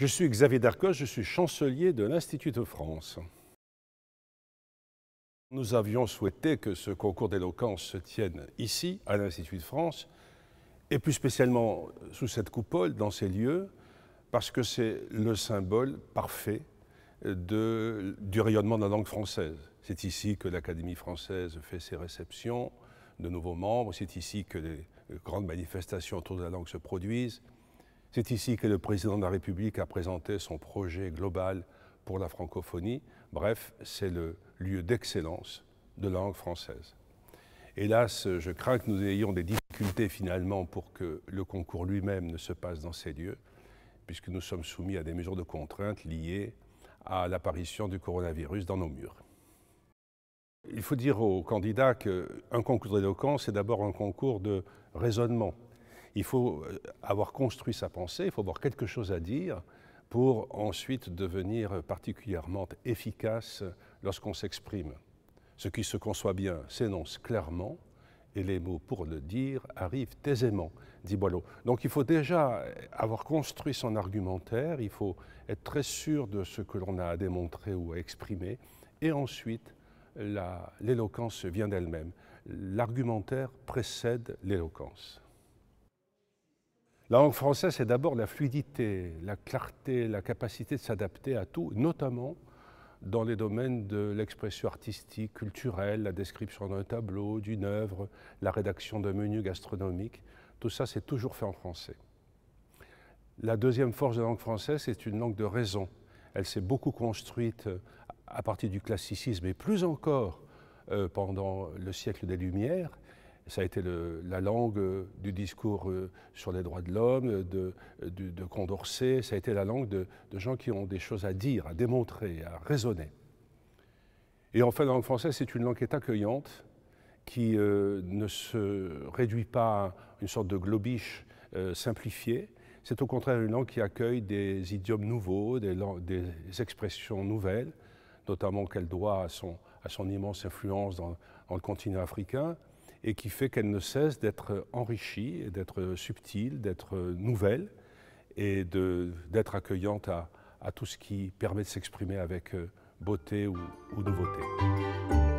Je suis Xavier Darcos, je suis chancelier de l'Institut de France. Nous avions souhaité que ce concours d'éloquence se tienne ici, à l'Institut de France, et plus spécialement sous cette coupole, dans ces lieux, parce que c'est le symbole parfait du rayonnement de la langue française. C'est ici que l'Académie française fait ses réceptions de nouveaux membres, c'est ici que les grandes manifestations autour de la langue se produisent. C'est ici que le président de la République a présenté son projet global pour la francophonie. Bref, c'est le lieu d'excellence de la langue française. Hélas, je crains que nous ayons des difficultés finalement pour que le concours lui-même ne se passe dans ces lieux, puisque nous sommes soumis à des mesures de contraintes liées à l'apparition du coronavirus dans nos murs. Il faut dire aux candidats qu'un concours d'éloquence, c'est d'abord un concours de raisonnement, il faut euh, avoir construit sa pensée, il faut avoir quelque chose à dire pour ensuite devenir particulièrement efficace lorsqu'on s'exprime. Ce qui se conçoit bien s'énonce clairement et les mots pour le dire arrivent aisément, dit Boileau. Donc il faut déjà avoir construit son argumentaire, il faut être très sûr de ce que l'on a à démontrer ou à exprimer, et ensuite l'éloquence vient d'elle-même. L'argumentaire précède l'éloquence. La langue française, c'est d'abord la fluidité, la clarté, la capacité de s'adapter à tout, notamment dans les domaines de l'expression artistique, culturelle, la description d'un tableau, d'une œuvre, la rédaction d'un menu gastronomique. Tout ça, c'est toujours fait en français. La deuxième force de la langue française, c'est une langue de raison. Elle s'est beaucoup construite euh, à partir du classicisme et plus encore euh, pendant le siècle des Lumières ça a été la langue euh, du discours euh, sur les droits de l'homme, euh, de, de, Condorcet, ça a été la langue de, gens qui ont des choses à dire, à démontrer, à raisonner. Et enfin, la langue française, c'est une langue qui est accueillante, qui ne se réduit pas à une sorte de globiche simplifiée. C'est au contraire une langue qui accueille des idiomes nouveaux, des, expressions nouvelles, notamment qu'elle doit à son, immense influence dans le continent africain, et qui fait qu'elle ne cesse d'être enrichie, d'être subtile, d'être nouvelle et d'être accueillante à, tout ce qui permet de s'exprimer avec euh, beauté ou nouveauté.